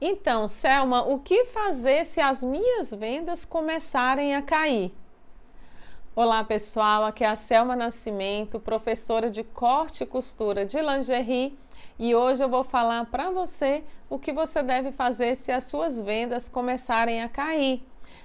Então, Selma, o que fazer se as minhas vendas começarem a cair? Olá pessoal, aqui é a Selma Nascimento, professora de corte e costura de lingerie e hoje eu vou falar para você o que você deve fazer se as suas vendas começarem a cair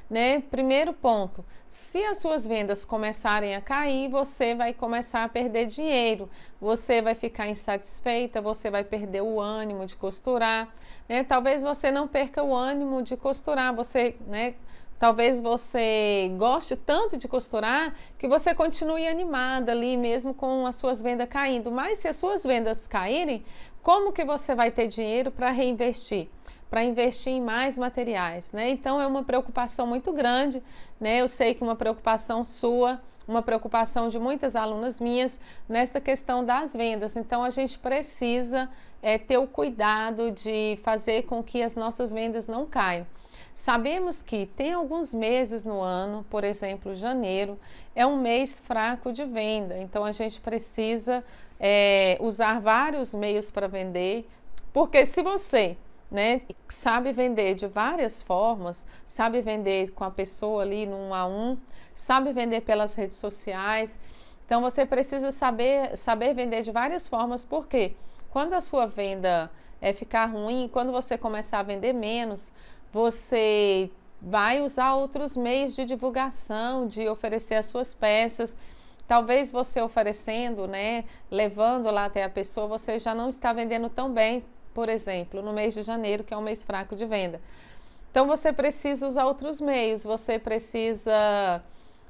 né? Primeiro ponto, se as suas vendas começarem a cair, você vai começar a perder dinheiro, você vai ficar insatisfeita, você vai perder o ânimo de costurar, né? Talvez você não perca o ânimo de costurar, você, né? Talvez você goste tanto de costurar que você continue animada ali mesmo com as suas vendas caindo. Mas se as suas vendas caírem, como que você vai ter dinheiro para reinvestir? para investir em mais materiais, né? Então é uma preocupação muito grande, né? Eu sei que é uma preocupação sua uma preocupação de muitas alunas minhas nesta questão das vendas. Então, a gente precisa é, ter o cuidado de fazer com que as nossas vendas não caiam. Sabemos que tem alguns meses no ano, por exemplo, janeiro, é um mês fraco de venda, então a gente precisa é, usar vários meios para vender, porque se você né? Sabe vender de várias formas, sabe vender com a pessoa ali num a um, sabe vender pelas redes sociais. Então você precisa saber saber vender de várias formas, porque quando a sua venda é ficar ruim, quando você começar a vender menos, você vai usar outros meios de divulgação, de oferecer as suas peças. Talvez você oferecendo, né, levando lá até a pessoa, você já não está vendendo tão bem, por exemplo, no mês de janeiro, que é um mês fraco de venda. Então você precisa usar outros meios, você precisa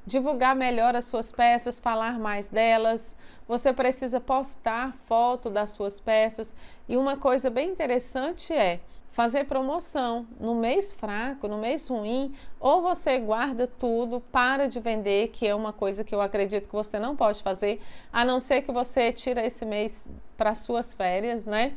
divulgar melhor as suas peças, falar mais delas. Você precisa postar foto das suas peças. E uma coisa bem interessante é fazer promoção no mês fraco, no mês ruim, ou você guarda tudo, para de vender, que é uma coisa que eu acredito que você não pode fazer, a não ser que você tira esse mês para suas férias, né?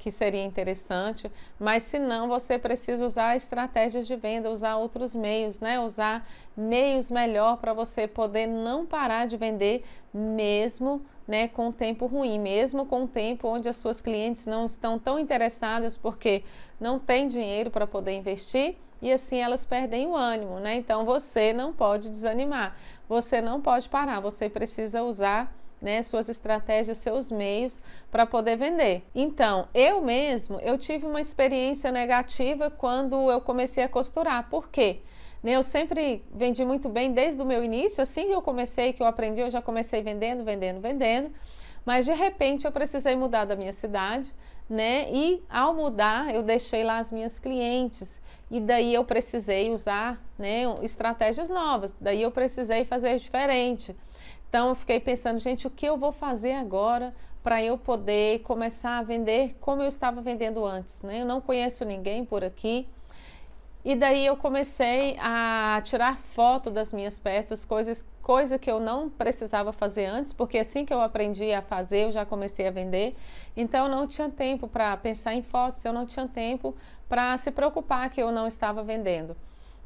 que seria interessante, mas se não, você precisa usar estratégias de venda, usar outros meios, né? Usar meios melhor para você poder não parar de vender mesmo né, com o tempo ruim, mesmo com o tempo onde as suas clientes não estão tão interessadas porque não têm dinheiro para poder investir e assim elas perdem o ânimo, né? Então você não pode desanimar, você não pode parar, você precisa usar né, suas estratégias, seus meios para poder vender. Então, eu mesmo, eu tive uma experiência negativa quando eu comecei a costurar. Por quê? Né, eu sempre vendi muito bem desde o meu início, assim que eu comecei, que eu aprendi, eu já comecei vendendo, vendendo, vendendo. Mas de repente eu precisei mudar da minha cidade, né? E ao mudar, eu deixei lá as minhas clientes e daí eu precisei usar, né, estratégias novas. Daí eu precisei fazer diferente. Então eu fiquei pensando, gente, o que eu vou fazer agora para eu poder começar a vender como eu estava vendendo antes, né? Eu não conheço ninguém por aqui. E daí eu comecei a tirar foto das minhas peças, coisas, coisa que eu não precisava fazer antes, porque assim que eu aprendi a fazer, eu já comecei a vender. Então não tinha tempo para pensar em fotos, eu não tinha tempo para se preocupar que eu não estava vendendo.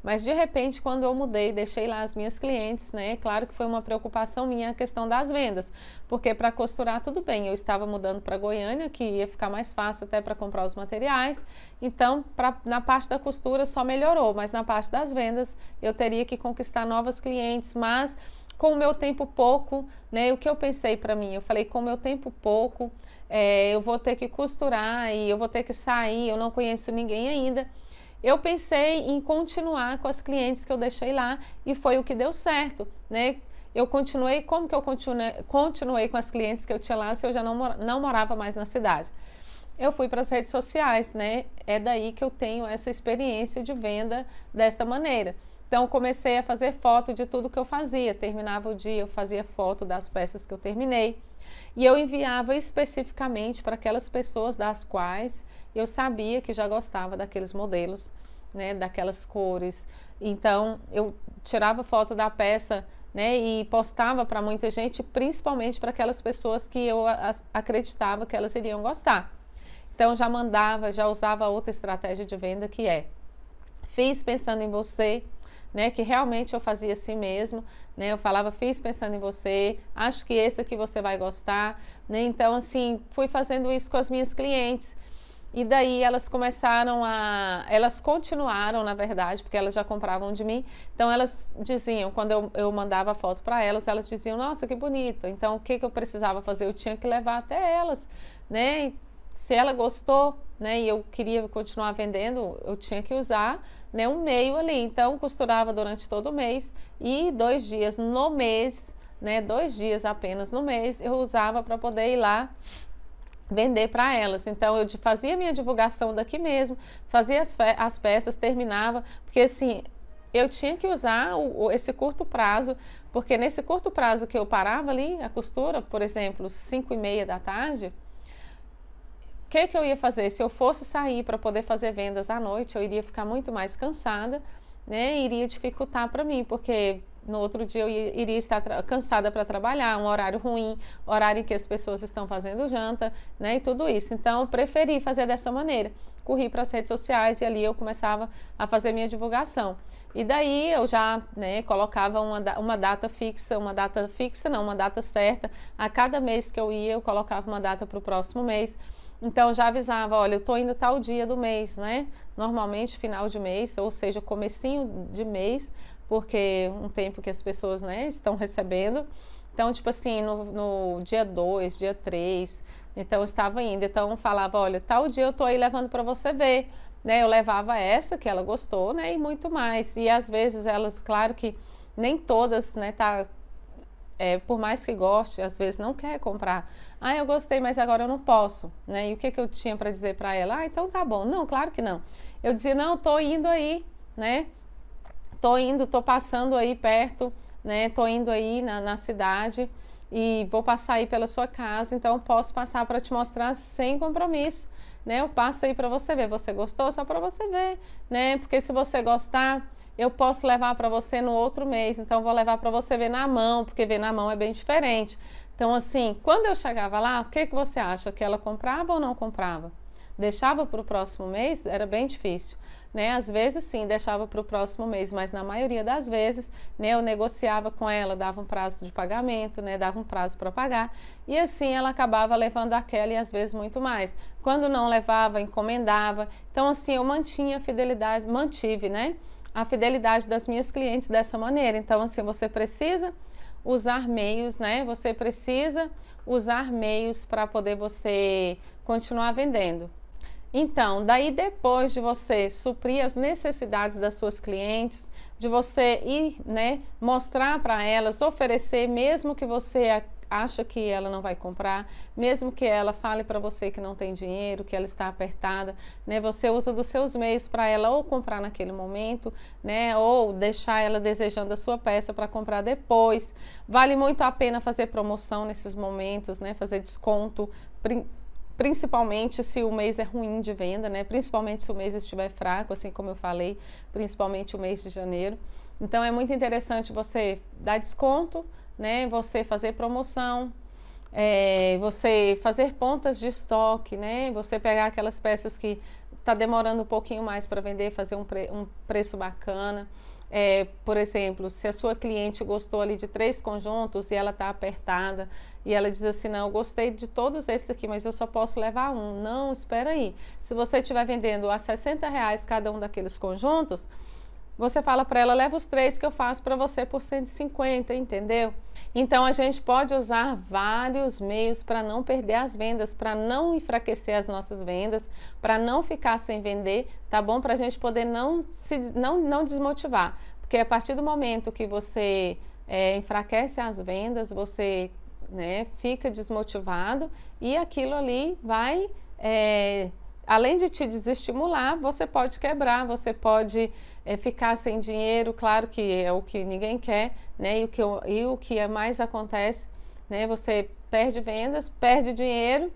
Mas de repente, quando eu mudei, deixei lá as minhas clientes, né? Claro que foi uma preocupação minha a questão das vendas, porque para costurar tudo bem, eu estava mudando para Goiânia, que ia ficar mais fácil até para comprar os materiais. Então, pra, na parte da costura só melhorou, mas na parte das vendas eu teria que conquistar novas clientes, mas com o meu tempo pouco, né? O que eu pensei para mim? Eu falei, com o meu tempo pouco, é, eu vou ter que costurar e eu vou ter que sair, eu não conheço ninguém ainda. Eu pensei em continuar com as clientes que eu deixei lá e foi o que deu certo, né? Eu continuei, como que eu continuei, continuei com as clientes que eu tinha lá se eu já não, não morava mais na cidade? Eu fui para as redes sociais, né? É daí que eu tenho essa experiência de venda desta maneira. Então comecei a fazer foto de tudo que eu fazia. Terminava o dia, eu fazia foto das peças que eu terminei. E eu enviava especificamente para aquelas pessoas das quais eu sabia que já gostava daqueles modelos, né, daquelas cores. Então eu tirava foto da peça né, e postava para muita gente, principalmente para aquelas pessoas que eu acreditava que elas iriam gostar. Então já mandava, já usava outra estratégia de venda que é: fiz pensando em você, né, que realmente eu fazia assim mesmo, né? Eu falava, fiz pensando em você, acho que esse aqui você vai gostar, né? Então, assim, fui fazendo isso com as minhas clientes. E daí elas começaram a. Elas continuaram, na verdade, porque elas já compravam de mim. Então elas diziam, quando eu, eu mandava a foto para elas, elas diziam: Nossa, que bonito. Então o que, que eu precisava fazer? Eu tinha que levar até elas, né? Se ela gostou, né? E eu queria continuar vendendo, eu tinha que usar né, um meio ali. Então, costurava durante todo o mês e dois dias no mês, né, dois dias apenas no mês, eu usava para poder ir lá vender para elas. Então eu fazia minha divulgação daqui mesmo, fazia as, fe as peças, terminava, porque assim eu tinha que usar o, o, esse curto prazo, porque nesse curto prazo que eu parava ali a costura, por exemplo, 5 e meia da tarde, que, que eu ia fazer? Se eu fosse sair para poder fazer vendas à noite, eu iria ficar muito mais cansada, né? Iria dificultar para mim, porque no outro dia eu iria estar cansada para trabalhar, um horário ruim, horário em que as pessoas estão fazendo janta, né, e tudo isso. Então, eu preferi fazer dessa maneira. Corri para as redes sociais e ali eu começava a fazer minha divulgação. E daí eu já né, colocava uma, uma data fixa, uma data fixa, não, uma data certa. A cada mês que eu ia, eu colocava uma data para o próximo mês. Então já avisava, olha, eu estou indo tal dia do mês, né? Normalmente final de mês, ou seja, comecinho de mês, porque um tempo que as pessoas, né, estão recebendo. Então, tipo assim, no, no dia 2, dia 3, então eu estava indo. Então falava, olha, tal dia eu estou aí levando para você ver. Né, eu levava essa que ela gostou, né, e muito mais. E às vezes elas, claro que nem todas, né, tá é, por mais que goste, às vezes não quer comprar. Ah, eu gostei, mas agora eu não posso, né? E o que, que eu tinha para dizer para ela? Ah, então tá bom. Não, claro que não. Eu dizia, não, tô indo aí, né? Tô indo, tô passando aí perto, né? Tô indo aí na, na cidade e vou passar aí pela sua casa, então posso passar para te mostrar sem compromisso, né? Eu passo aí para você ver, você gostou só para você ver, né? Porque se você gostar, eu posso levar para você no outro mês, então vou levar para você ver na mão, porque ver na mão é bem diferente. Então assim, quando eu chegava lá, o que que você acha que ela comprava ou não comprava? deixava para o próximo mês, era bem difícil. Né? Às vezes, sim, deixava para o próximo mês, mas na maioria das vezes, né, eu negociava com ela, dava um prazo de pagamento, né, dava um prazo para pagar, e assim ela acabava levando aquela e às vezes muito mais. Quando não levava, encomendava. Então, assim, eu mantinha a fidelidade, mantive, né? a fidelidade das minhas clientes dessa maneira. Então, assim, você precisa usar meios, né? Você precisa usar meios para poder você continuar vendendo. Então, daí depois de você suprir as necessidades das suas clientes, de você ir, né, mostrar para elas, oferecer, mesmo que você acha que ela não vai comprar, mesmo que ela fale para você que não tem dinheiro, que ela está apertada, né? Você usa dos seus meios para ela ou comprar naquele momento, né? Ou deixar ela desejando a sua peça para comprar depois. Vale muito a pena fazer promoção nesses momentos, né? Fazer desconto, principalmente se o mês é ruim de venda, né? Principalmente se o mês estiver fraco, assim como eu falei, principalmente o mês de janeiro. Então é muito interessante você dar desconto, né? Você fazer promoção, é, você fazer pontas de estoque, né? Você pegar aquelas peças que está demorando um pouquinho mais para vender, fazer um, pre um preço bacana. É, por exemplo, se a sua cliente gostou ali de três conjuntos e ela está apertada e ela diz assim, não, eu gostei de todos esses aqui, mas eu só posso levar um. Não, espera aí. Se você estiver vendendo a 60 reais cada um daqueles conjuntos, você fala para ela, leva os três que eu faço para você por 150, entendeu? Então a gente pode usar vários meios para não perder as vendas, para não enfraquecer as nossas vendas, para não ficar sem vender, tá bom? Para a gente poder não, se, não, não desmotivar. Porque a partir do momento que você é, enfraquece as vendas, você né, fica desmotivado e aquilo ali vai. É, além de te desestimular, você pode quebrar, você pode é, ficar sem dinheiro, claro que é o que ninguém quer, né? E o que, e o que é mais acontece, né? Você perde vendas, perde dinheiro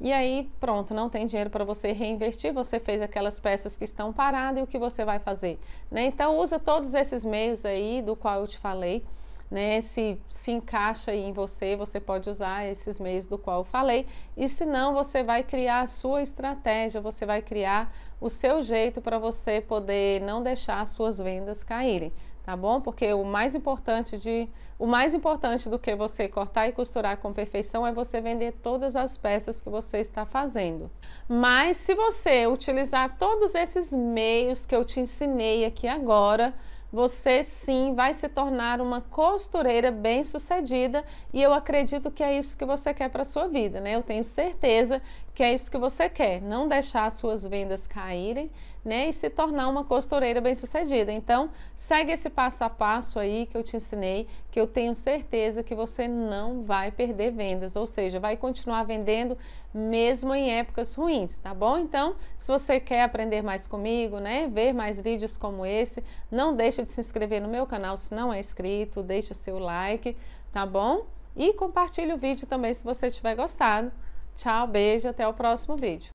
e aí pronto, não tem dinheiro para você reinvestir, você fez aquelas peças que estão paradas e o que você vai fazer, né? Então usa todos esses meios aí do qual eu te falei né, se se encaixa em você, você pode usar esses meios do qual eu falei. E se não, você vai criar a sua estratégia, você vai criar o seu jeito para você poder não deixar as suas vendas caírem tá bom? Porque o mais importante de o mais importante do que você cortar e costurar com perfeição é você vender todas as peças que você está fazendo. Mas se você utilizar todos esses meios que eu te ensinei aqui agora, você sim vai se tornar uma costureira bem-sucedida e eu acredito que é isso que você quer para sua vida, né? Eu tenho certeza que é isso que você quer, não deixar as suas vendas caírem, né, e se tornar uma costureira bem-sucedida. Então, segue esse passo a passo aí que eu te ensinei, que eu tenho certeza que você não vai perder vendas, ou seja, vai continuar vendendo mesmo em épocas ruins, tá bom? Então, se você quer aprender mais comigo, né, ver mais vídeos como esse, não deixe de se inscrever no meu canal se não é inscrito, deixa seu like, tá bom? E compartilha o vídeo também se você tiver gostado. Tchau, beijo, até o próximo vídeo.